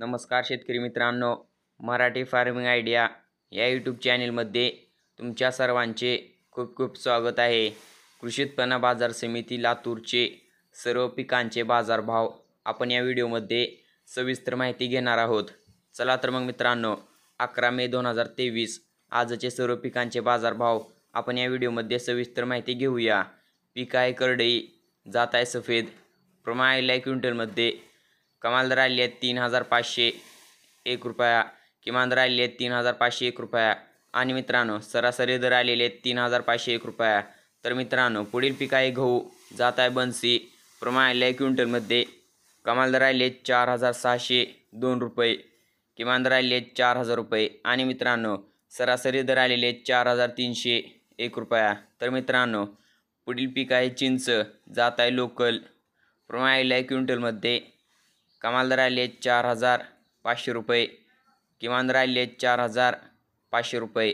नमस्कार शेतकरी मित्रांनो मराठी फार्मिंग आयडिया या यूट्यूब चॅनेलमध्ये तुमच्या सर्वांचे खूप खूप स्वागत आहे कृषी उत्पन्न बाजार समिती लातूरचे सर्व पिकांचे बाजारभाव आपण या व्हिडिओमध्ये सविस्तर माहिती घेणार आहोत चला तर मग मित्रांनो अकरा मे दोन हजार तेवीस आजचे सर्व पिकांचे बाजारभाव आपण या व्हिडिओमध्ये सविस्तर माहिती घेऊया पिक आहे करडई जात आहे सफेद प्रमाण आहे क्विंटलमध्ये कमाल आले आहेत तीन हजार पाचशे एक रुपया किमान आली आहेत तीन हजार पाचशे एक रुपया आणि मित्रांनो सरासरी दर आलेले आहेत तीन हजार पाचशे एक रुपया तर मित्रांनो पुढील पीक आहे गहू जात आहे बन्सी प्रमाण आले आहे क्विंटलमध्ये कमाल दर आलेले आहेत चार हजार सहाशे दोन रुपये किमान दर राहिले आहेत चार हजार रुपये आणि मित्रांनो सरासरी दर आलेले आहेत चार हजार तीनशे एक रुपया तर मित्रांनो पुढील पीक आहे चिंच जात आहे लोकल प्रमाण आले आहे क्विंटलमध्ये कमाल राहिले चार हजार पाचशे रुपये किमान राहिले चार हजार पाचशे रुपये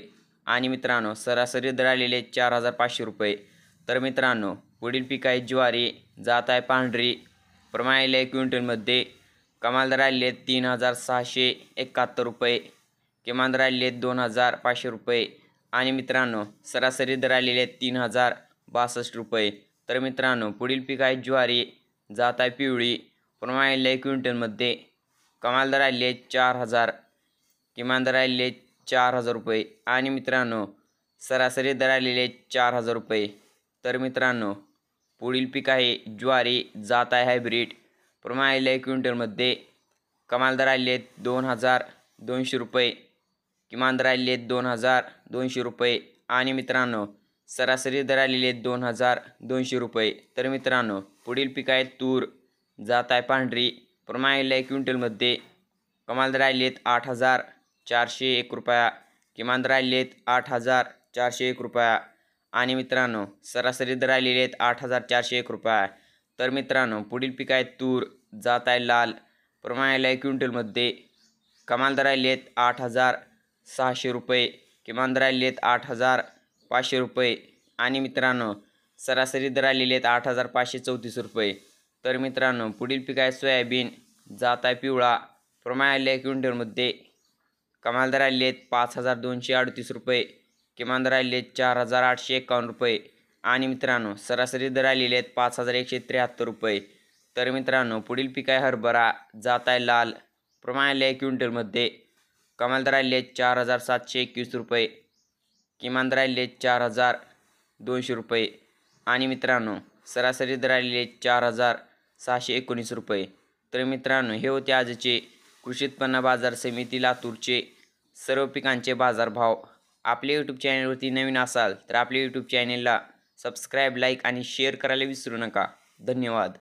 आणि मित्रांनो सरासरी राहिलेले चार हजार पाचशे रुपये तर मित्रांनो पुढील पीक आहे ज्वारी जात आहे पांढरी प्रमाणाला आले क्विंटलमध्ये कमाल राहिले तीन हजार सहाशे एकाहत्तर रुपये किमान राहिले दोन हजार पाचशे रुपये आणि मित्रांनो सरासरी राहिलेले तीन हजार बासष्ट रुपये तर मित्रांनो पुढील पीक आहे ज्वारी जात आहे पिवळी प्रमाण लय क्विंटलमध्ये कमाल दर आले चार हजार किमान दर आले चार हजार रुपये आणि मित्रांनो सरासरी दर आलेले चार हजार रुपये तर मित्रांनो पुढील पीक आहे ज्वारी जात आहे हायब्रीड प्रमाण आलेल्या क्विंटलमध्ये कमाल दर आले दोन हजार दोनशे रुपये किमान दर आले दोन हजार दोनशे रुपये आणि मित्रांनो सरासरी दर आलेले दोन हजार दोनशे रुपये तर मित्रांनो पुढील पीक आहे तूर जात आहे पांढरी प्रमायला एक क्विंटलमध्ये कमाल आहेत आठ हजार चारशे एक रुपया किमान आहेत आठ हजार चारशे एक रुपया आणि मित्रांनो सरासरी दर आलेले आहेत आठ हजार चारशे एक रुपया तर मित्रांनो पुढील पीक आहे तूर जात आहे लाल प्रमाणाला एक क्विंटलमध्ये कमाल राहिले आहेत आठ हजार सहाशे रुपये किमान राहिले आहेत आठ हजार पाचशे रुपये आणि मित्रांनो सरासरी दर आलेले आहेत आठ हजार पाचशे चौतीस रुपये तर मित्रांनो पुढील पीक आहे सोयाबीन जात आहे पिवळा प्रमाण आले आहे क्विंटलमध्ये कमाल दर आले आहेत पाच हजार दोनशे अडतीस रुपये किमान दर आले आहेत चार हजार आठशे एकावन्न रुपये आणि मित्रांनो सरासरी दर आलेले आहेत पाच हजार एकशे त्र्याहत्तर रुपये तर मित्रांनो पुढील पीक आहे हरभरा जात आहे लाल प्रमाण आले आहे क्विंटलमध्ये कमाल दर आले आहेत चार हजार सातशे एकवीस रुपये किमान दर आले आहेत चार हजार दोनशे रुपये आणि मित्रांनो सरासरी दर आलेले आहेत चार हजार सहाशे एकोणीस रुपये तर मित्रांनो हे होते आजचे कृषी उत्पन्न बाजार समिती लातूरचे सर्व पिकांचे बाजारभाव आपल्या यूट्यूब चॅनलवरती नवीन असाल तर आपल्या यूट्यूब चॅनेलला सबस्क्राईब लाईक आणि शेअर करायला विसरू नका धन्यवाद